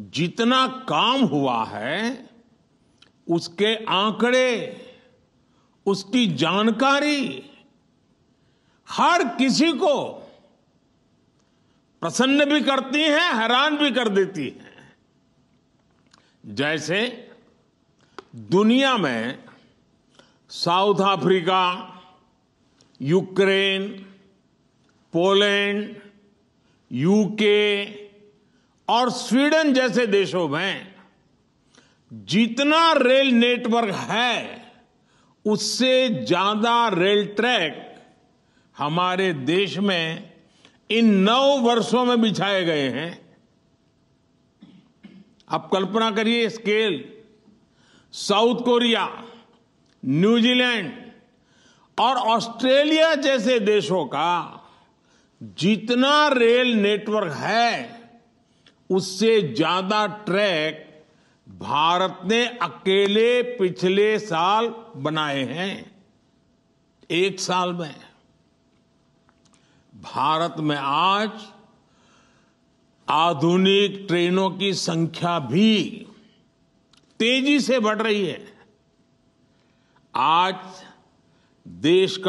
जितना काम हुआ है उसके आंकड़े उसकी जानकारी हर किसी को प्रसन्न भी करती है हैरान भी कर देती है जैसे दुनिया में South Africa Ukraine Poland UK और स्वीडन जैसे देशों में जितना रेल नेटवर्क है उससे ज्यादा रेल ट्रैक हमारे देश में इन नौ वर्षों में बिछाए गए हैं आप कल्पना करिए स्केल साउथ कोरिया न्यूजीलैंड और ऑस्ट्रेलिया जैसे देशों का जितना रेल नेटवर्क है उससे ज्यादा ट्रैक भारत ने अकेले पिछले साल बनाए हैं एक साल में भारत में आज आधुनिक ट्रेनों की संख्या भी तेजी से बढ़ रही है आज देश का